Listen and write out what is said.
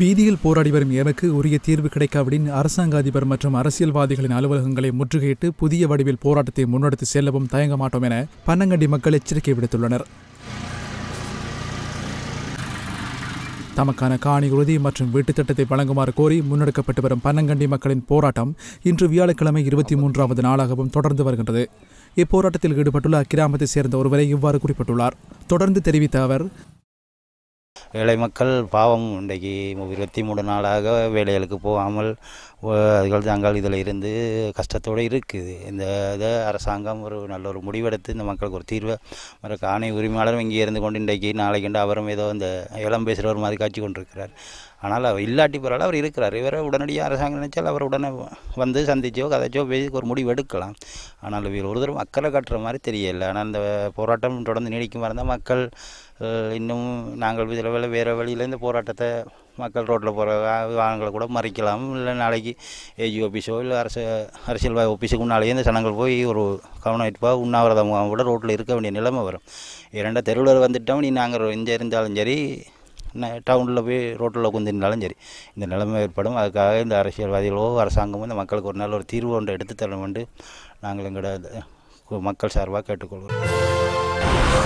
வீதியில் போராடி வரும் எனக்கு உரிய தீர்வு கிடைக்காவிடின் அரசாங்க அதிபர் மற்றும் அரசியல்வாதிகளின் அலுவலகங்களை முற்றுகையிட்டு புதிய வடிவில் போராட்டத்தை முன்னெடுத்து செல்லவும் தயங்க மாட்டோம் என பன்னங்கண்டி மக்கள் எச்சரிக்கை விடுத்துள்ளனர் தமக்கான காணி உறுதி மற்றும் வீட்டுத் திட்டத்தை வழங்குமாறு கோரி முன்னெடுக்கப்பட்டு வரும் பன்னங்கண்டி மக்களின் போராட்டம் இன்று வியாழக்கிழமை இருபத்தி மூன்றாவது நாளாகவும் தொடர்ந்து வருகின்றது இப்போராட்டத்தில் ஈடுபட்டுள்ள அக்கிராமத்தைச் சேர்ந்த ஒருவரை இவ்வாறு குறிப்பிட்டுள்ளார் தொடர்ந்து தெரிவித்த அவர் ஏழை மக்கள் பாவம் இன்றைக்கு இருபத்தி மூணு நாளாக வேலைகளுக்கு போகாமல் அதுகள் தாங்கள் இதில் இருந்து கஷ்டத்தோடு இருக்குது இந்த இதை அரசாங்கம் ஒரு நல்ல ஒரு முடிவெடுத்து இந்த மக்களுக்கு ஒரு தீர்வை மற காணி உரிமையாளரும் இங்கே இருந்து கொண்டு இன்றைக்கு நாளைக்கு அவரும் ஏதோ இந்த பேசுகிற ஒரு மாதிரி காட்சி கொண்டிருக்கிறார் ஆனால் அவர் இல்லாட்டி போகிறாலும் அவர் இருக்கிறார் இவரை உடனடியாக அரசாங்கம் நினைச்சால் அவர் உடனே வந்து சந்திச்சோ கதைச்சோ பேசி ஒரு முடிவு எடுக்கலாம் ஆனால் இவர் ஒரு தரம் அக்கறை கட்டுற மாதிரி தெரியலை ஆனால் இந்த போராட்டம் தொடர்ந்து நீடிக்கும் இருந்தால் மக்கள் இன்னும் நாங்கள் இதில் வேலை வேறு வழியில் இந்த போராட்டத்தை மக்கள் ரோட்டில் போகிற வாகனங்களை கூட மறைக்கலாம் இல்லை நாளைக்கு ஏஜி ஆஃபீஸோ இல்லை அரசு அரசியல் ஆஃபீஸுக்கு முன்னாலேயே இந்த சனங்கள் போய் ஒரு கவனப்பாக உண்ணாவிரத முகாம் கூட ரோட்டில் இருக்க வேண்டிய நிலைமை வரும் இரண்டா தெருவில் வந்துட்டோம் நீ நாங்கள் இங்கே இருந்தாலும் சரி டவுனில் போய் ரோட்டில் குந்திருந்தாலும் சரி இந்த நிலைமை ஏற்படும் அதுக்காக இந்த அரசியல்வாதிகளோ அரசாங்கமும் இந்த மக்களுக்கு ஒரு நாள் ஒரு தீர்வு ஒன்று எடுத்து தரணும் என்று நாங்கள் எங்களோட மக்கள் சார்பாக கேட்டுக்கொள்வோம்